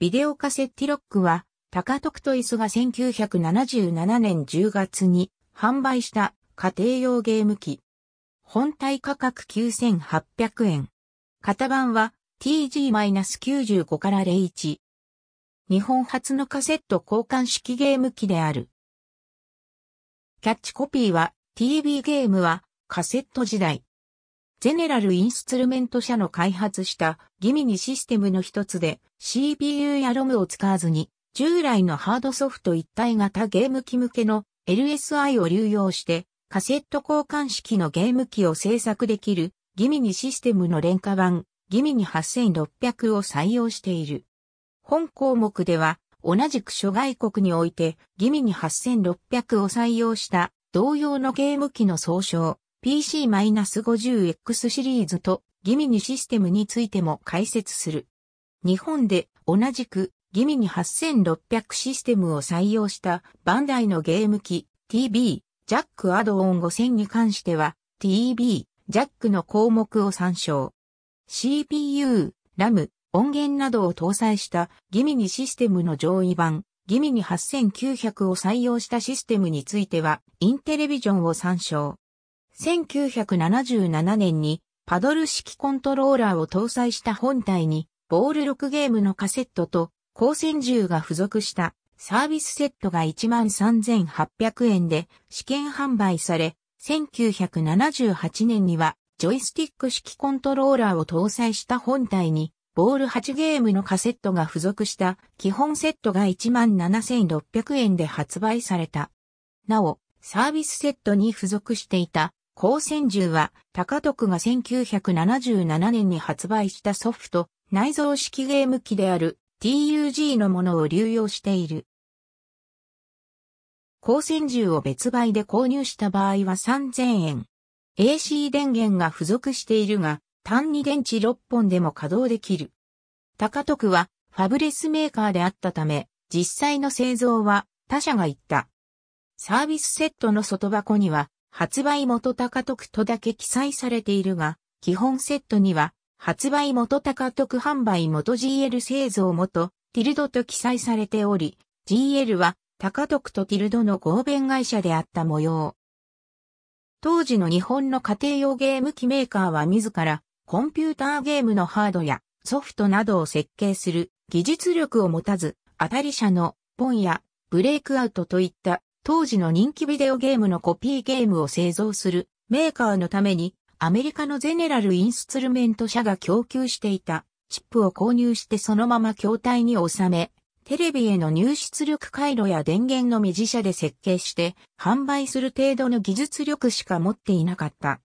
ビデオカセッティロックは、タカトクトイスが1977年10月に販売した家庭用ゲーム機。本体価格9800円。型番は TG-95 から01。日本初のカセット交換式ゲーム機である。キャッチコピーは TV ゲームはカセット時代、ゼネラルインストゥルメント社の開発したギミニシステムの一つで CPU や ROM を使わずに従来のハードソフト一体型ゲーム機向けの LSI を流用してカセット交換式のゲーム機を制作できるギミニシステムの廉価版ギミニ8600を採用している。本項目では同じく諸外国においてギミニ8600を採用した同様のゲーム機の総称 PC-50X シリーズとギミニシステムについても解説する。日本で同じくギミニ8600システムを採用したバンダイのゲーム機 TB ジャックアドオン5000に関しては TB ジャックの項目を参照。CPU、RAM、音源などを搭載したギミニシステムの上位版ギミニ8900を採用したシステムについてはインテレビジョンを参照。1977年にパドル式コントローラーを搭載した本体にボール6ゲームのカセットと光線銃が付属したサービスセットが13,800円で試験販売され、1978年にはジョイスティック式コントローラーを搭載した本体にボール8ゲームのカセットが付属した基本セットが17,600円で発売された。なお、サービスセットに付属していた光線銃は、高徳が1977年に発売したソフト、内蔵式ゲーム機である TUG のものを流用している。光線銃を別売で購入した場合は3000円。AC 電源が付属しているが、単に電池6本でも稼働できる。高徳はファブレスメーカーであったため、実際の製造は他社が行った。サービスセットの外箱には発売元高得とだけ記載されているが、基本セットには、発売元高得販売元 GL 製造元、ティルドと記載されており、GL は高得とティルドの合弁会社であった模様。当時の日本の家庭用ゲーム機メーカーは自らコンピューターゲームのハードやソフトなどを設計する技術力を持たず、当たり者のポンやブレイクアウトといった当時の人気ビデオゲームのコピーゲームを製造するメーカーのためにアメリカのゼネラルインストゥルメント社が供給していたチップを購入してそのまま筐体に収め、テレビへの入出力回路や電源の未自社で設計して販売する程度の技術力しか持っていなかった。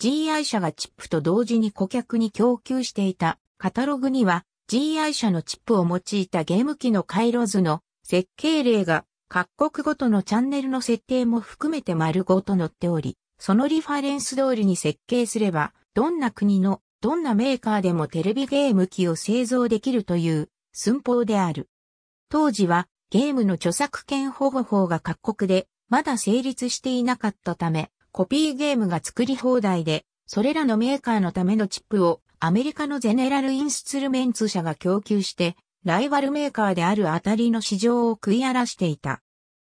GI 社がチップと同時に顧客に供給していたカタログには GI 社のチップを用いたゲーム機の回路図の設計例が各国ごとのチャンネルの設定も含めて丸ごと載っており、そのリファレンス通りに設計すれば、どんな国の、どんなメーカーでもテレビゲーム機を製造できるという寸法である。当時はゲームの著作権保護法が各国でまだ成立していなかったため、コピーゲームが作り放題で、それらのメーカーのためのチップをアメリカのゼネラルインストゥルメンツ社が供給してライバルメーカーであるアタリの市場を食い荒らしていた。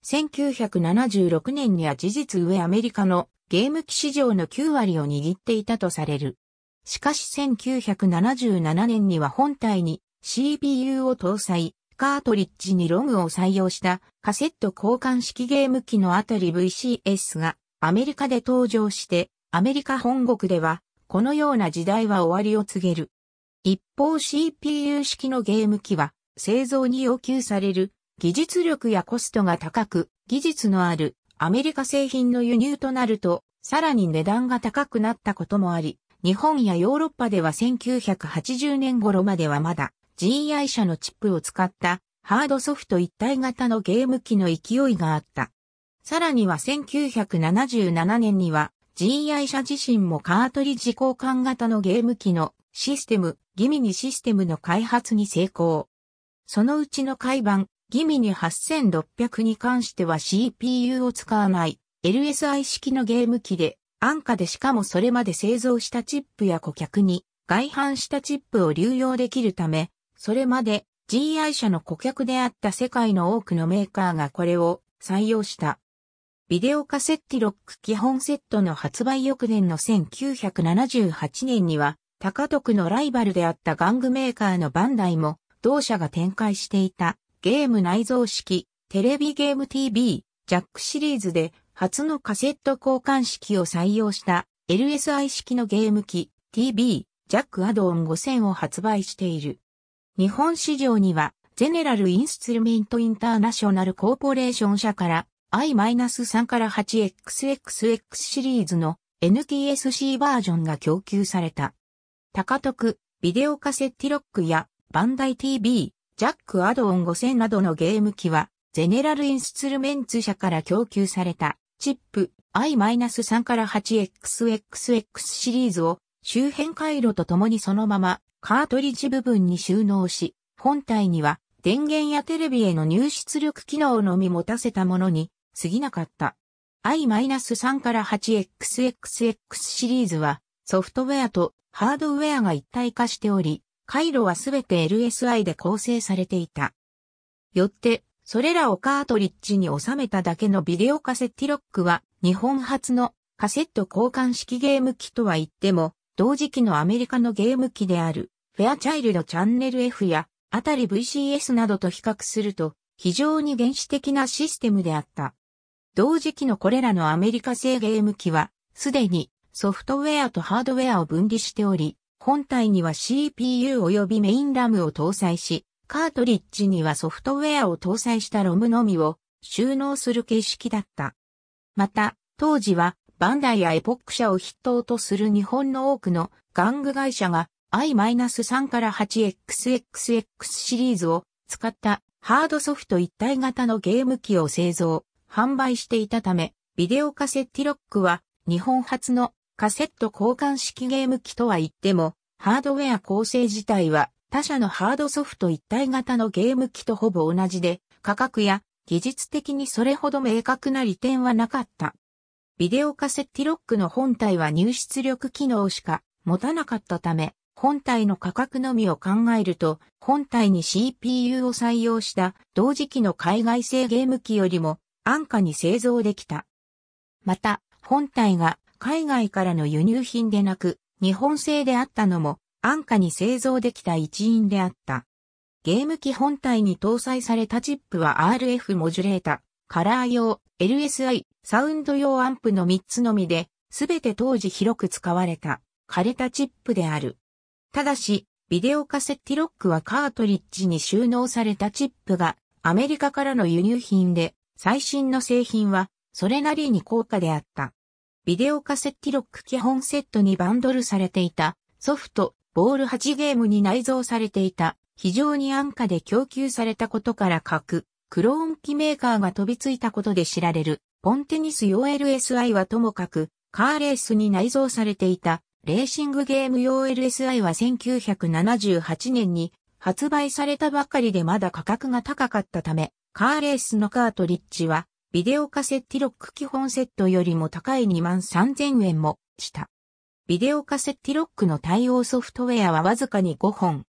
1976年には事実上アメリカのゲーム機市場の9割を握っていたとされる。しかし1977年には本体に CPU を搭載、カートリッジにロムを採用したカセット交換式ゲーム機のあたり VCS がアメリカで登場して、アメリカ本国ではこのような時代は終わりを告げる。一方 CPU 式のゲーム機は製造に要求される技術力やコストが高く技術のあるアメリカ製品の輸入となるとさらに値段が高くなったこともあり日本やヨーロッパでは1980年頃まではまだ GI 社のチップを使ったハードソフト一体型のゲーム機の勢いがあった。さらには1977年には GI 社自身もカートリッジ交換型のゲーム機のシステム、ギミニシステムの開発に成功。そのうちの海版、ギミニ8600に関しては CPU を使わない LSI 式のゲーム機で安価でしかもそれまで製造したチップや顧客に外販したチップを流用できるため、それまで GI 社の顧客であった世界の多くのメーカーがこれを採用した。ビデオカセッティロック基本セットの発売翌年の1978年には高徳のライバルであった玩具メーカーのバンダイも、同社が展開していたゲーム内蔵式テレビゲーム TV ジャックシリーズで初のカセット交換式を採用した LSI 式のゲーム機 TV ジャックアドオン5000を発売している。日本市場にはゼネラルインストゥルメントインターナショナルコーポレーション社から i-3 から 8XXX シリーズの NTSC バージョンが供給された。高徳、ビデオカセッティロックやバンダイ TV、ジャックアドオン5000などのゲーム機は、ゼネラルインストゥルメンツ社から供給されたチップ i-3 から 8XXX シリーズを周辺回路とともにそのままカートリッジ部分に収納し、本体には電源やテレビへの入出力機能のみ持たせたものに過ぎなかった。i-3 から 8XXX シリーズはソフトウェアとハードウェアが一体化しており、回路はすべて LSI で構成されていた。よって、それらをカートリッジに収めただけのビデオカセッティロックは日本初のカセット交換式ゲーム機とは言っても同時期のアメリカのゲーム機であるフェアチャイルドチャンネル F やあたり VCS などと比較すると非常に原始的なシステムであった。同時期のこれらのアメリカ製ゲーム機はすでにソフトウェアとハードウェアを分離しており、本体には CPU 及びメインラムを搭載し、カートリッジにはソフトウェアを搭載したロムのみを収納する形式だった。また、当時はバンダイやエポック社を筆頭とする日本の多くの玩具会社が i-3 から 8XXX シリーズを使ったハードソフト一体型のゲーム機を製造、販売していたため、ビデオカセッティロックは日本初のカセット交換式ゲーム機とは言っても、ハードウェア構成自体は他社のハードソフト一体型のゲーム機とほぼ同じで、価格や技術的にそれほど明確な利点はなかった。ビデオカセットロックの本体は入出力機能しか持たなかったため、本体の価格のみを考えると、本体に CPU を採用した同時期の海外製ゲーム機よりも安価に製造できた。また、本体が海外からの輸入品でなく、日本製であったのも、安価に製造できた一因であった。ゲーム機本体に搭載されたチップは RF モジュレータ、カラー用、LSI、サウンド用アンプの3つのみで、すべて当時広く使われた、枯れたチップである。ただし、ビデオカセッティロックはカートリッジに収納されたチップが、アメリカからの輸入品で、最新の製品は、それなりに高価であった。ビデオカセッティロック基本セットにバンドルされていた、ソフト、ボール8ゲームに内蔵されていた、非常に安価で供給されたことから各、クローン機メーカーが飛びついたことで知られる、ポンテニス用 LSI はともかく、カーレースに内蔵されていた、レーシングゲーム用 LSI は1978年に発売されたばかりでまだ価格が高かったため、カーレースのカートリッジはビデオカセッティロック基本セットよりも高い2万3000円もした。ビデオカセッティロックの対応ソフトウェアはわずかに5本。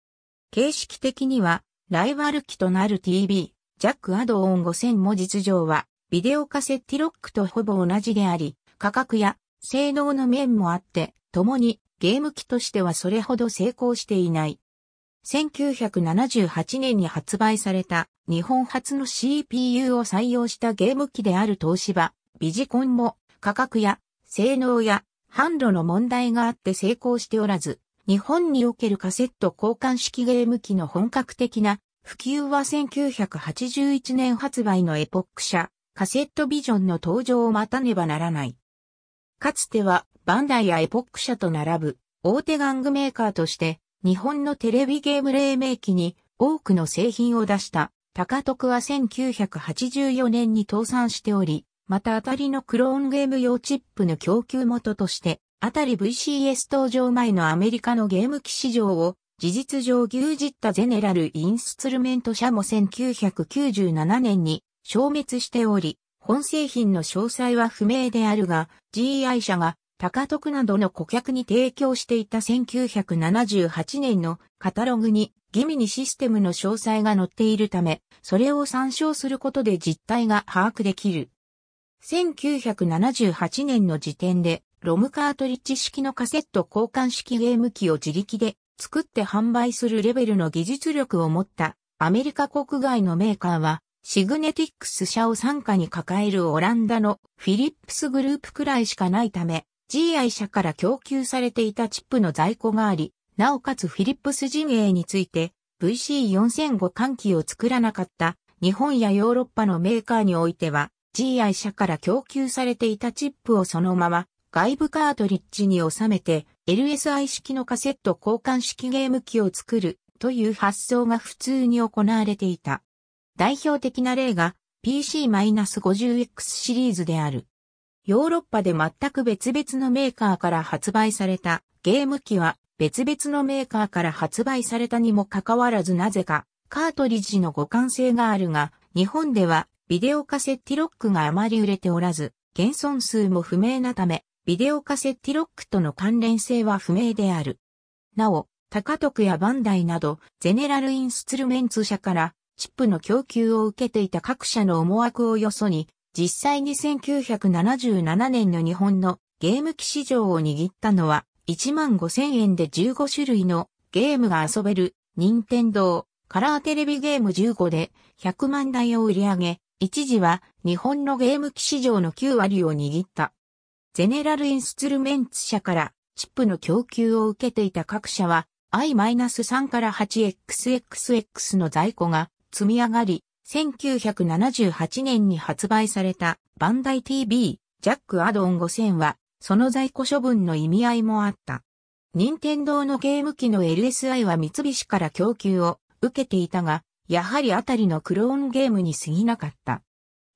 形式的には、ライバル機となる TV、ジャックアドオン5000も実情は、ビデオカセッティロックとほぼ同じであり、価格や性能の面もあって、共にゲーム機としてはそれほど成功していない。1978年に発売された日本初の CPU を採用したゲーム機である東芝、ビジコンも価格や性能や販路の問題があって成功しておらず、日本におけるカセット交換式ゲーム機の本格的な普及は1981年発売のエポック社、カセットビジョンの登場を待たねばならない。かつてはバンダイやエポック社と並ぶ大手玩具メーカーとして日本のテレビゲーム黎明期に多くの製品を出した高徳は1984年に倒産しており、またあたりのクローンゲーム用チップの供給元として、あたり VCS 登場前のアメリカのゲーム機市場を事実上牛耳ったゼネラル・インストゥルメント社も1997年に消滅しており、本製品の詳細は不明であるが、GI 社が高徳などの顧客に提供していた1978年のカタログにギミニシステムの詳細が載っているため、それを参照することで実態が把握できる。1978年の時点で、ロムカートリッジ式のカセット交換式ゲーム機を自力で作って販売するレベルの技術力を持ったアメリカ国外のメーカーは、シグネティックス社を傘下に抱えるオランダのフィリップスグループくらいしかないため、GI 社から供給されていたチップの在庫があり、なおかつフィリップス陣営について VC4005 換気を作らなかった日本やヨーロッパのメーカーにおいては GI 社から供給されていたチップをそのまま外部カートリッジに収めて LSI 式のカセット交換式ゲーム機を作るという発想が普通に行われていた。代表的な例が PC-50X シリーズである。ヨーロッパで全く別々のメーカーから発売されたゲーム機は別々のメーカーから発売されたにもかかわらずなぜかカートリッジの互換性があるが日本ではビデオカセッティロックがあまり売れておらず現存数も不明なためビデオカセッティロックとの関連性は不明である。なお、高徳やバンダイなど、ゼネラルインストゥルメンツ社から、チップの供給を受けていた各社の思惑をよそに、実際に1977年の日本のゲーム機市場を握ったのは1万5000円で15種類のゲームが遊べる任天堂カラーテレビゲーム15で100万台を売り上げ、一時は日本のゲーム機市場の9割を握った。ゼネラルインスツルメンツ社からチップの供給を受けていた各社は i-3 から 8xxx の在庫が積み上がり、1978年に発売されたバンダイ TV ジャックアドオン5000は、その在庫処分の意味合いもあった。任天堂のゲーム機の LSI は三菱から供給を受けていたが、やはりあたりのクローンゲームに過ぎなかった。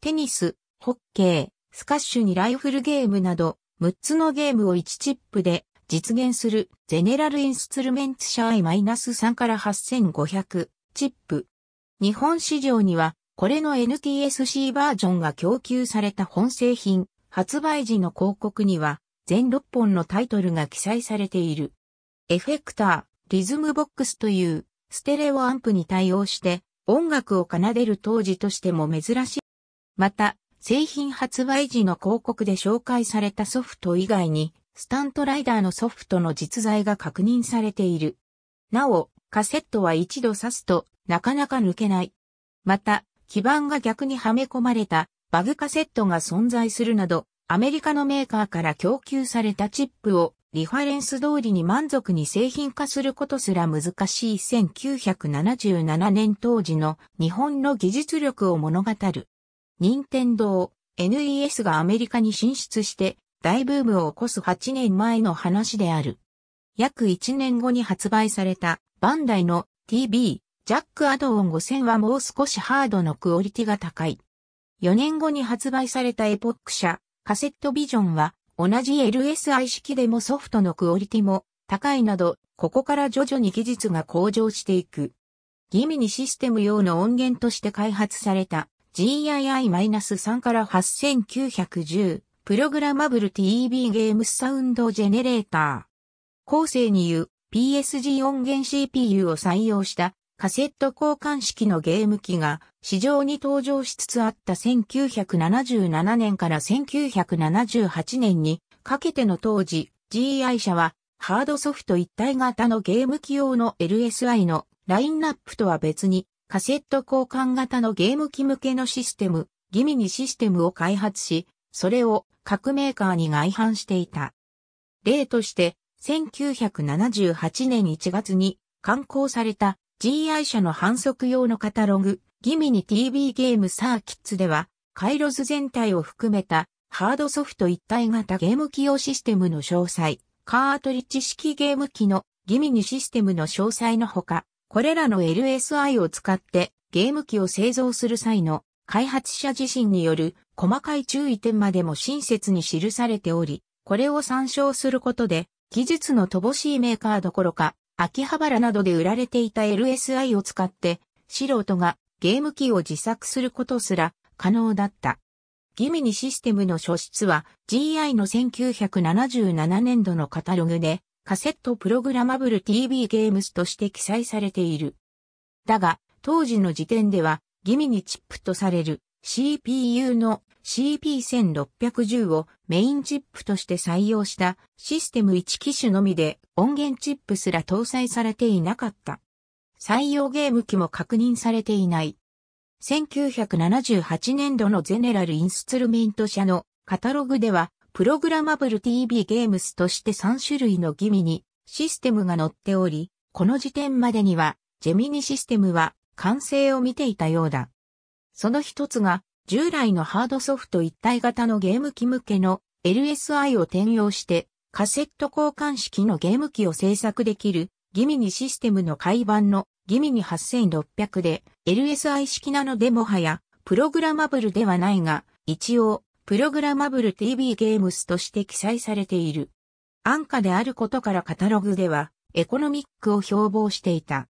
テニス、ホッケー、スカッシュにライフルゲームなど、6つのゲームを1チップで実現するゼネラルインストゥルメンツ社 I-3 から8500チップ日本市場には、これの NTSC バージョンが供給された本製品、発売時の広告には、全6本のタイトルが記載されている。エフェクター、リズムボックスという、ステレオアンプに対応して、音楽を奏でる当時としても珍しい。また、製品発売時の広告で紹介されたソフト以外に、スタントライダーのソフトの実在が確認されている。なお、カセットは一度挿すとなかなか抜けない。また、基板が逆にはめ込まれたバグカセットが存在するなど、アメリカのメーカーから供給されたチップをリファレンス通りに満足に製品化することすら難しい1977年当時の日本の技術力を物語る。任天堂 NES がアメリカに進出して大ブームを起こす8年前の話である。約1年後に発売されたバンダイの TB ジャックアドオン5000はもう少しハードのクオリティが高い。4年後に発売されたエポック社、カセットビジョンは、同じ LSI 式でもソフトのクオリティも高いなど、ここから徐々に技術が向上していく。ギミにシステム用の音源として開発された GII-3 から8910プログラマブル t v ゲームサウンドジェネレーター。後世に言う PSG 音源 CPU を採用したカセット交換式のゲーム機が市場に登場しつつあった1977年から1978年にかけての当時、GI 社はハードソフト一体型のゲーム機用の LSI のラインナップとは別にカセット交換型のゲーム機向けのシステム、ギミニシステムを開発し、それを各メーカーに外販していた。例として、1978年1月に刊行された GI 社の反則用のカタログ、ギミニ TV ゲームサーキッツでは、カイロズ全体を含めたハードソフト一体型ゲーム機用システムの詳細、カートリッジ式ゲーム機のギミニシステムの詳細のほか、これらの LSI を使ってゲーム機を製造する際の開発者自身による細かい注意点までも親切に記されており、これを参照することで技術の乏しいメーカーどころか秋葉原などで売られていた LSI を使って、素人がゲーム機を自作することすら可能だった。ギミニシステムの書出は GI の1977年度のカタログでカセットプログラマブル TV ゲームスとして記載されている。だが、当時の時点ではギミニチップとされる CPU の CP1610 をメインチップとして採用したシステム1機種のみで音源チップすら搭載されていなかった。採用ゲーム機も確認されていない。1978年度のゼネラルインストゥルメント社のカタログでは、プログラマブル TV ゲームスとして3種類の義ミにシステムが載っており、この時点までには、ジェミニシステムは完成を見ていたようだ。その一つが、従来のハードソフト一体型のゲーム機向けの LSI を転用してカセット交換式のゲーム機を制作できるギミニシステムの改版のギミニ8600で LSI 式なのでもはやプログラマブルではないが一応プログラマブル TV ゲームスとして記載されている。安価であることからカタログではエコノミックを標榜していた。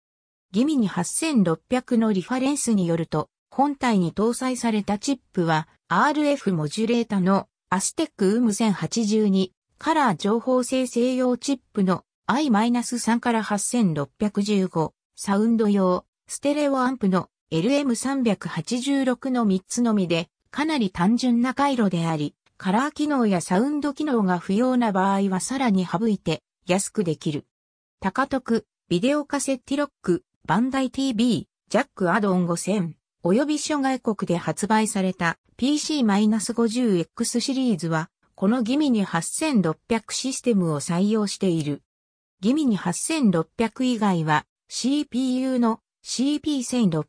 ギミニ8600のリファレンスによると、本体に搭載されたチップは RF モジュレータのアステックーム1 0 8 2カラー情報生成用チップの I-3 から8615サウンド用ステレオアンプの LM386 の3つのみでかなり単純な回路であり、カラー機能やサウンド機能が不要な場合はさらに省いて安くできる。高徳、ビデオカセッティロック、バンダイ TV、ジャックアドオン5000。及び諸外国で発売された PC-50X シリーズは、このギミに8600システムを採用している。ギミに8600以外は、CPU の CP1610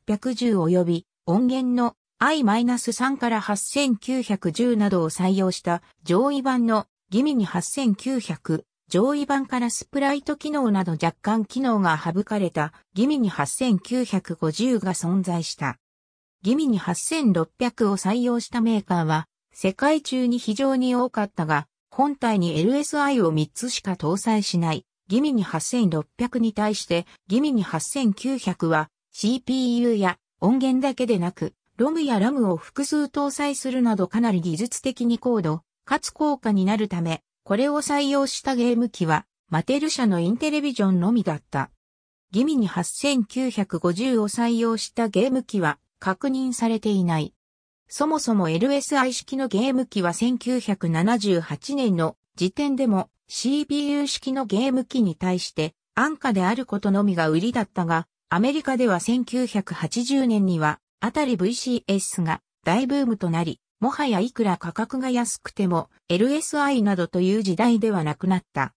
及び音源の i-3 から8910などを採用した上位版のギミに8900、上位版からスプライト機能など若干機能が省かれたギミに8950が存在した。ギミに8600を採用したメーカーは、世界中に非常に多かったが、本体に LSI を3つしか搭載しない、ギミに8600に対して、ギミに8900は、CPU や音源だけでなく、ロムやラムを複数搭載するなどかなり技術的に高度、かつ高価になるため、これを採用したゲーム機は、マテル社のインテレビジョンのみだった。ギミに8950を採用したゲーム機は、確認されていない。そもそも LSI 式のゲーム機は1978年の時点でも CPU 式のゲーム機に対して安価であることのみが売りだったが、アメリカでは1980年にはあたり VCS が大ブームとなり、もはやいくら価格が安くても LSI などという時代ではなくなった。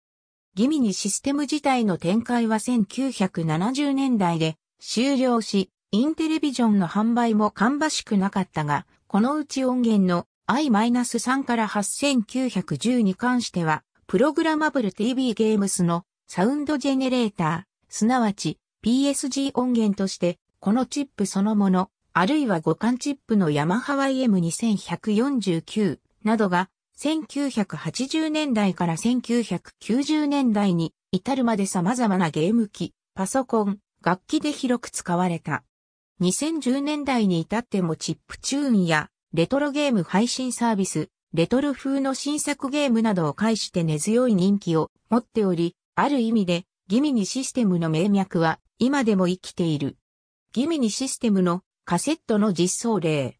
ギミにシステム自体の展開は1970年代で終了し、インテレビジョンの販売も芳しくなかったが、このうち音源の i-3 から8910に関しては、プログラマブル TV ゲームスのサウンドジェネレーター、すなわち PSG 音源として、このチップそのもの、あるいは互換チップのヤマハ YM2149 などが、1980年代から1990年代に至るまで様々なゲーム機、パソコン、楽器で広く使われた。2010年代に至ってもチップチューンやレトロゲーム配信サービス、レトロ風の新作ゲームなどを介して根強い人気を持っており、ある意味でギミニシステムの名脈は今でも生きている。ギミニシステムのカセットの実装例。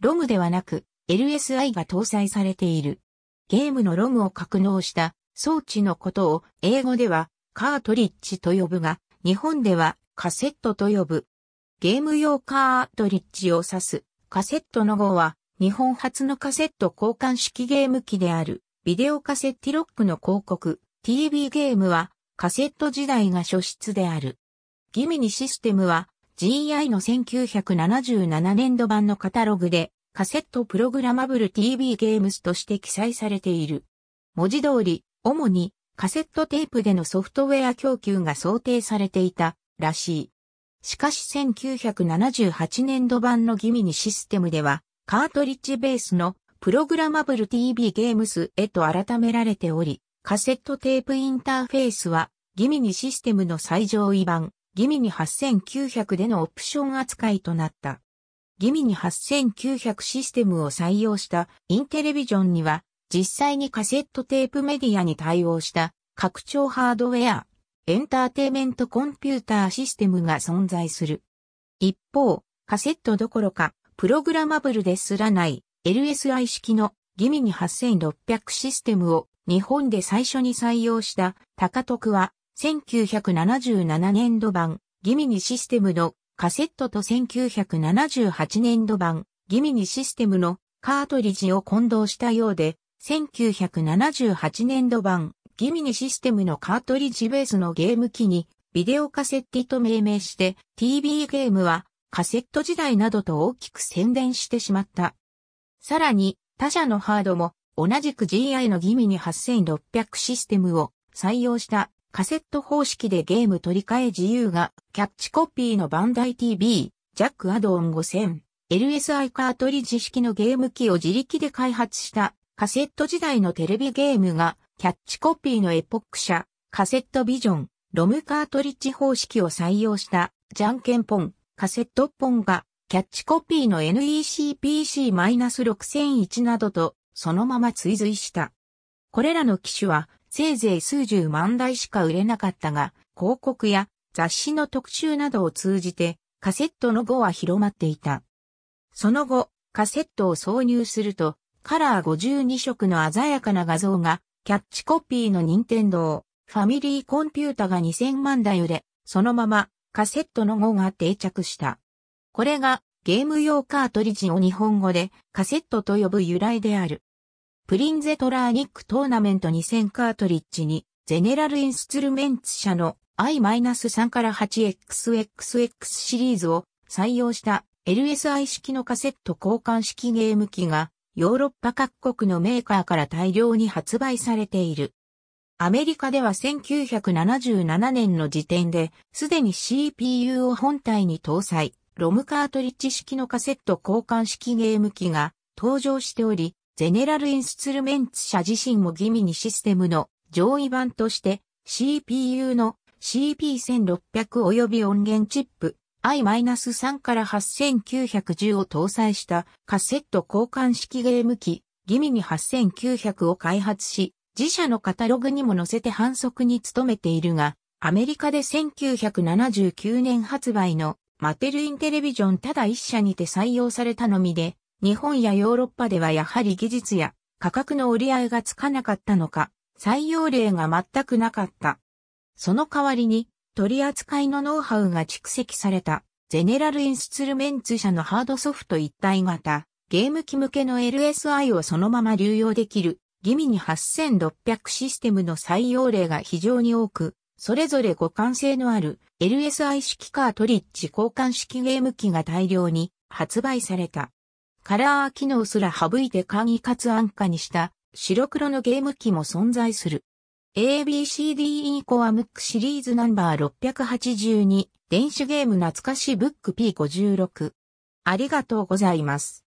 ロムではなく LSI が搭載されている。ゲームのロムを格納した装置のことを英語ではカートリッジと呼ぶが、日本ではカセットと呼ぶ。ゲーム用カートリッジを指す。カセットの号は、日本初のカセット交換式ゲーム機である、ビデオカセッティロックの広告、TV ゲームは、カセット時代が初出である。ギミニシステムは、GI の1977年度版のカタログで、カセットプログラマブル TV ゲームスとして記載されている。文字通り、主にカセットテープでのソフトウェア供給が想定されていたらしい。しかし1978年度版のギミニシステムでは、カートリッジベースのプログラマブル TV ゲームスへと改められており、カセットテープインターフェースは、ギミニシステムの最上位版、ギミニ8900でのオプション扱いとなった。ギミニ8900システムを採用したインテレビジョンには、実際にカセットテープメディアに対応した拡張ハードウェア、エンターテイメントコンピューターシステムが存在する。一方、カセットどころか、プログラマブルですらない LSI 式のギミニ8600システムを日本で最初に採用した高徳は1977年度版ギミニシステムのカセットと1978年度版ギミニシステムのカートリッジを混同したようで1978年度版ギミニシステムのカートリッジベースのゲーム機にビデオカセッティと命名して TV ゲームはカセット時代などと大きく宣伝してしまった。さらに他社のハードも同じく GI のギミニ8600システムを採用したカセット方式でゲーム取り替え自由がキャッチコピーのバンダイ TV、ジャックアドオン5000、LSI カートリッジ式のゲーム機を自力で開発したカセット時代のテレビゲームがキャッチコピーのエポック社、カセットビジョン、ロムカートリッジ方式を採用した、じゃんけんポン、カセットポンが、キャッチコピーの NEC-PC-6001 などと、そのまま追随した。これらの機種は、せいぜい数十万台しか売れなかったが、広告や雑誌の特集などを通じて、カセットの語は広まっていた。その後、カセットを挿入すると、カラー52色の鮮やかな画像がキャッチコピーの任天堂ファミリーコンピュータが2000万台売れ、そのままカセットの語が定着した。これがゲーム用カートリッジを日本語でカセットと呼ぶ由来である。プリンゼトラーニックトーナメント2000カートリッジにゼネラルインスツルメンツ社の i-3 から 8XXX シリーズを採用した LSI 式のカセット交換式ゲーム機がヨーロッパ各国のメーカーから大量に発売されている。アメリカでは1977年の時点で、すでに CPU を本体に搭載、ロムカートリッジ式のカセット交換式ゲーム機が登場しており、ゼネラルインスツルメンツ社自身も義味にシステムの上位版として CPU の CP1600 及び音源チップ i-3 から8910を搭載したカセット交換式ゲーム機、ギミニ8900を開発し、自社のカタログにも載せて反則に努めているが、アメリカで1979年発売のマテルインテレビジョンただ一社にて採用されたのみで、日本やヨーロッパではやはり技術や価格の折り合いがつかなかったのか、採用例が全くなかった。その代わりに、取り扱いのノウハウが蓄積された、ゼネラルインスツルメンツ社のハードソフト一体型、ゲーム機向けの LSI をそのまま流用できる、ギミに8600システムの採用例が非常に多く、それぞれ互換性のある LSI 式カートリッジ交換式ゲーム機が大量に発売された。カラー機能すら省いて簡易かつ安価にした白黒のゲーム機も存在する。ABCDE コアムックシリーズナンバー682電子ゲーム懐かしブック P56 ありがとうございます。